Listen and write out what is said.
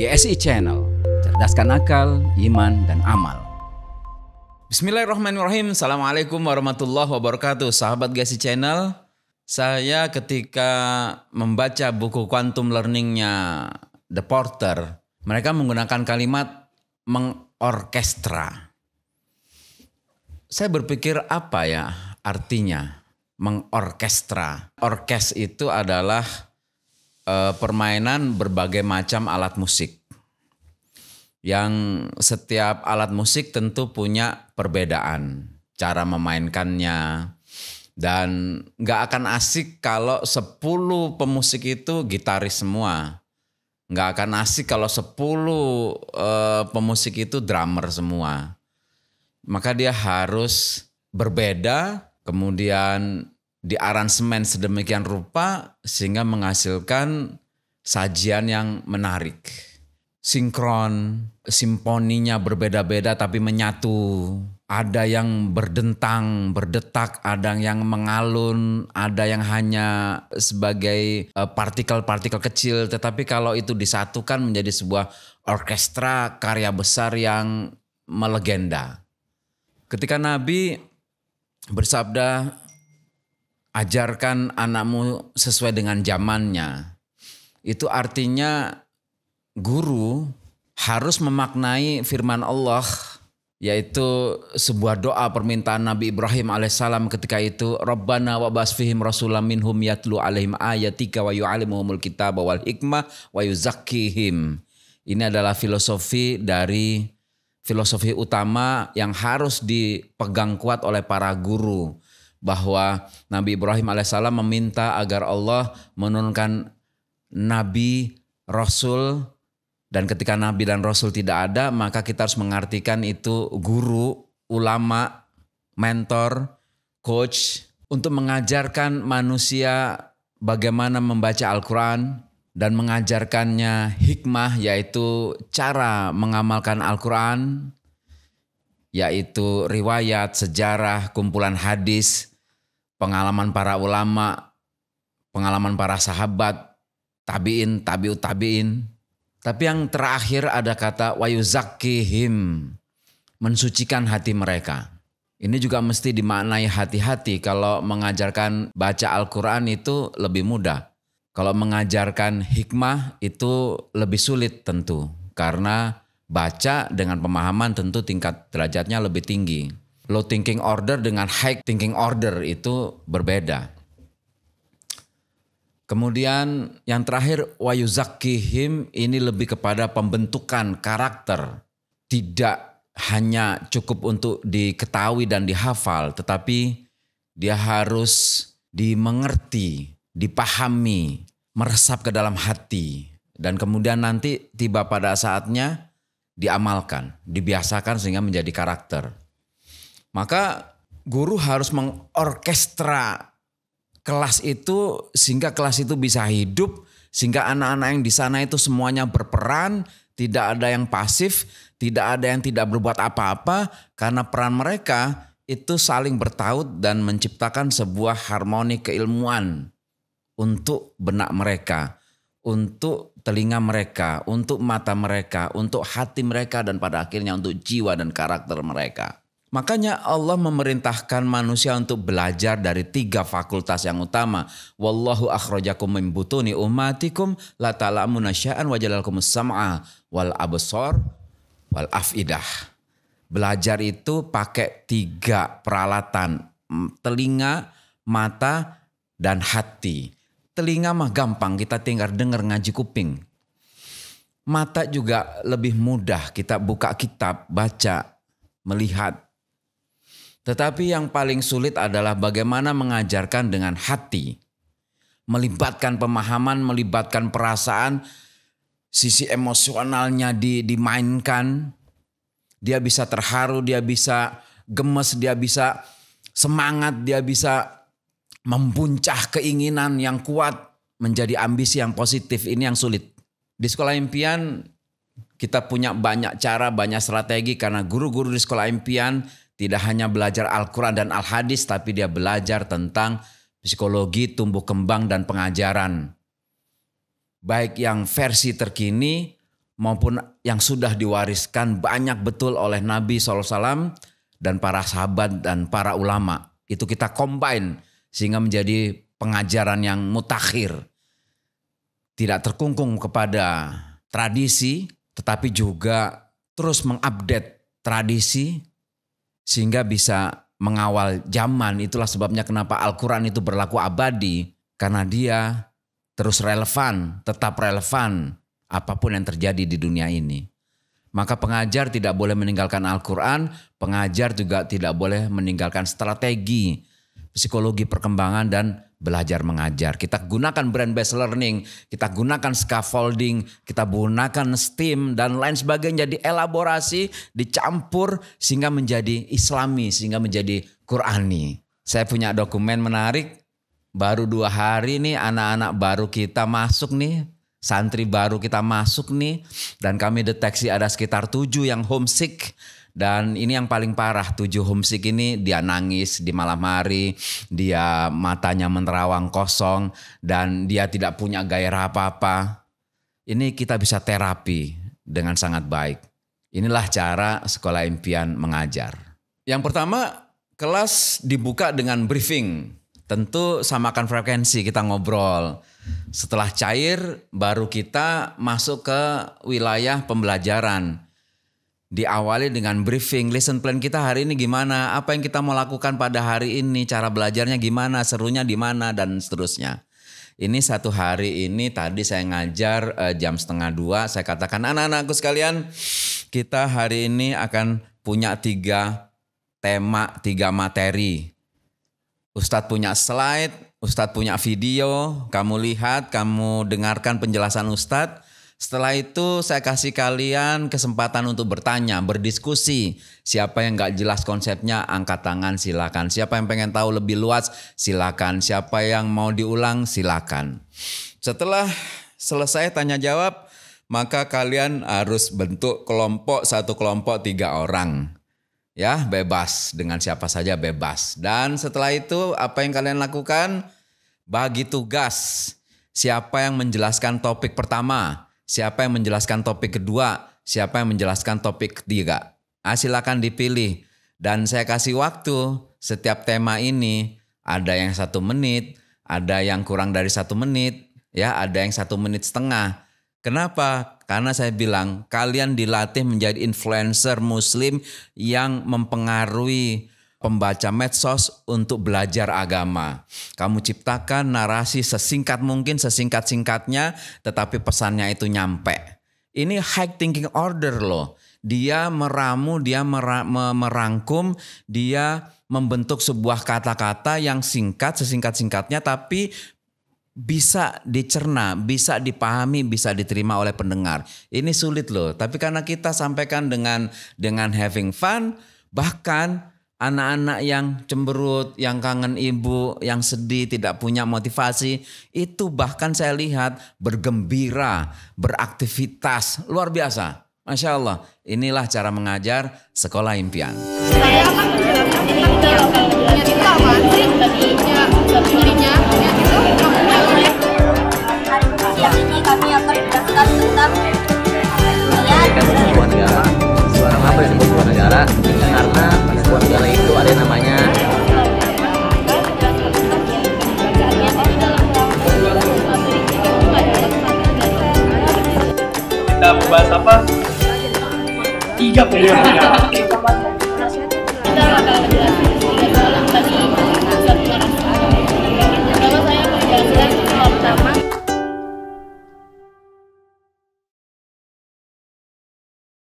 GSI Channel, cerdaskan akal, iman, dan amal. Bismillahirrahmanirrahim. Assalamualaikum warahmatullahi wabarakatuh. Sahabat GSI Channel, saya ketika membaca buku Quantum Learningnya The Porter, mereka menggunakan kalimat mengorkestra. Saya berpikir apa ya artinya mengorkestra. Orkes itu adalah uh, permainan berbagai macam alat musik. Yang setiap alat musik tentu punya perbedaan cara memainkannya. Dan nggak akan asik kalau 10 pemusik itu gitaris semua. Nggak akan asik kalau 10 uh, eh, pemusik itu drummer semua. Maka dia harus berbeda, kemudian di aransemen sedemikian rupa sehingga menghasilkan sajian yang menarik. Sinkron, simponinya berbeda-beda tapi menyatu. Ada yang berdentang, berdetak, ada yang mengalun, ada yang hanya sebagai eh, partikel-partikel kecil. Tetapi kalau itu disatukan menjadi sebuah orkestra karya besar yang melegenda. Ketika Nabi bersabda, ajarkan anakmu sesuai dengan zamannya. Itu artinya guru harus memaknai firman Allah yaitu sebuah doa permintaan Nabi Ibrahim alaihissalam ketika itu Rabbana wa basfihim rasulam minhum yatlu alaihim ayatika wa yu'alimuhumul kitab wal hikmah wa yuzakkihim. Ini adalah filosofi dari filosofi utama yang harus dipegang kuat oleh para guru bahwa Nabi Ibrahim alaihissalam meminta agar Allah menurunkan nabi, rasul, dan ketika nabi dan rasul tidak ada, maka kita harus mengartikan itu guru, ulama, mentor, coach untuk mengajarkan manusia bagaimana membaca Al-Qur'an dan mengajarkannya hikmah yaitu cara mengamalkan Al-Qur'an yaitu riwayat, sejarah, kumpulan hadis, pengalaman para ulama, pengalaman para sahabat, tabiin, tabiut tabiin. Tapi yang terakhir ada kata wayuzakihim, mensucikan hati mereka. Ini juga mesti dimaknai hati-hati kalau mengajarkan baca Al-Quran itu lebih mudah. Kalau mengajarkan hikmah itu lebih sulit tentu. Karena baca dengan pemahaman tentu tingkat derajatnya lebih tinggi low thinking order dengan high thinking order itu berbeda. Kemudian yang terakhir wayuzakihim ini lebih kepada pembentukan karakter. Tidak hanya cukup untuk diketahui dan dihafal tetapi dia harus dimengerti, dipahami, meresap ke dalam hati dan kemudian nanti tiba pada saatnya diamalkan, dibiasakan sehingga menjadi karakter. Maka guru harus mengorkestra kelas itu sehingga kelas itu bisa hidup sehingga anak-anak yang di sana itu semuanya berperan, tidak ada yang pasif, tidak ada yang tidak berbuat apa-apa karena peran mereka itu saling bertaut dan menciptakan sebuah harmoni keilmuan untuk benak mereka, untuk telinga mereka, untuk mata mereka, untuk hati mereka dan pada akhirnya untuk jiwa dan karakter mereka. Makanya Allah memerintahkan manusia untuk belajar dari tiga fakultas yang utama. Wallahu akhrajakum min butuni ummatikum la ta'lamuna sya'an wa sam'a wal absar wal afidah. Belajar itu pakai tiga peralatan, telinga, mata, dan hati. Telinga mah gampang, kita tinggal dengar ngaji kuping. Mata juga lebih mudah, kita buka kitab, baca, melihat, tetapi yang paling sulit adalah bagaimana mengajarkan dengan hati, melibatkan pemahaman, melibatkan perasaan, sisi emosionalnya di, dimainkan. Dia bisa terharu, dia bisa gemes, dia bisa semangat, dia bisa mempuncah keinginan yang kuat menjadi ambisi yang positif. Ini yang sulit. Di sekolah impian kita punya banyak cara, banyak strategi karena guru-guru di sekolah impian tidak hanya belajar Al-Quran dan Al-Hadis, tapi dia belajar tentang psikologi tumbuh kembang dan pengajaran. Baik yang versi terkini maupun yang sudah diwariskan banyak betul oleh Nabi SAW dan para sahabat dan para ulama. Itu kita combine sehingga menjadi pengajaran yang mutakhir. Tidak terkungkung kepada tradisi tetapi juga terus mengupdate tradisi sehingga bisa mengawal zaman. Itulah sebabnya kenapa Al-Quran itu berlaku abadi, karena dia terus relevan, tetap relevan apapun yang terjadi di dunia ini. Maka pengajar tidak boleh meninggalkan Al-Quran, pengajar juga tidak boleh meninggalkan strategi, psikologi perkembangan dan belajar mengajar. Kita gunakan brand based learning, kita gunakan scaffolding, kita gunakan STEAM dan lain sebagainya jadi elaborasi, dicampur sehingga menjadi islami, sehingga menjadi Qurani. Saya punya dokumen menarik, baru dua hari nih anak-anak baru kita masuk nih, santri baru kita masuk nih, dan kami deteksi ada sekitar tujuh yang homesick, dan ini yang paling parah, tujuh homesick ini dia nangis di malam hari, dia matanya menerawang kosong, dan dia tidak punya gairah apa-apa. Ini kita bisa terapi dengan sangat baik. Inilah cara sekolah impian mengajar. Yang pertama, kelas dibuka dengan briefing. Tentu samakan frekuensi, kita ngobrol. Setelah cair, baru kita masuk ke wilayah pembelajaran diawali dengan briefing lesson plan kita hari ini gimana apa yang kita mau lakukan pada hari ini cara belajarnya gimana serunya di mana dan seterusnya ini satu hari ini tadi saya ngajar eh, jam setengah dua saya katakan anak-anakku sekalian kita hari ini akan punya tiga tema tiga materi Ustadz punya slide Ustadz punya video kamu lihat kamu dengarkan penjelasan Ustadz setelah itu saya kasih kalian kesempatan untuk bertanya, berdiskusi. Siapa yang gak jelas konsepnya angkat tangan silakan. Siapa yang pengen tahu lebih luas silakan. Siapa yang mau diulang silakan. Setelah selesai tanya jawab, maka kalian harus bentuk kelompok satu kelompok tiga orang. Ya bebas dengan siapa saja bebas. Dan setelah itu apa yang kalian lakukan? Bagi tugas. Siapa yang menjelaskan topik pertama? Siapa yang menjelaskan topik kedua? Siapa yang menjelaskan topik ketiga? Ah, silakan dipilih. Dan saya kasih waktu setiap tema ini ada yang satu menit, ada yang kurang dari satu menit, ya ada yang satu menit setengah. Kenapa? Karena saya bilang kalian dilatih menjadi influencer Muslim yang mempengaruhi pembaca medsos untuk belajar agama. Kamu ciptakan narasi sesingkat mungkin, sesingkat-singkatnya, tetapi pesannya itu nyampe. Ini high thinking order loh. Dia meramu, dia merangkum, dia membentuk sebuah kata-kata yang singkat, sesingkat-singkatnya, tapi bisa dicerna, bisa dipahami, bisa diterima oleh pendengar. Ini sulit loh, tapi karena kita sampaikan dengan dengan having fun, bahkan anak-anak yang cemberut, yang kangen ibu, yang sedih, tidak punya motivasi, itu bahkan saya lihat bergembira, beraktivitas, luar biasa. Masya Allah, inilah cara mengajar sekolah impian. Saya kan kita membahas apa? Tiga pilihan. Kita bakal menjelaskan tiga dalam tadi saya menjelaskan pertama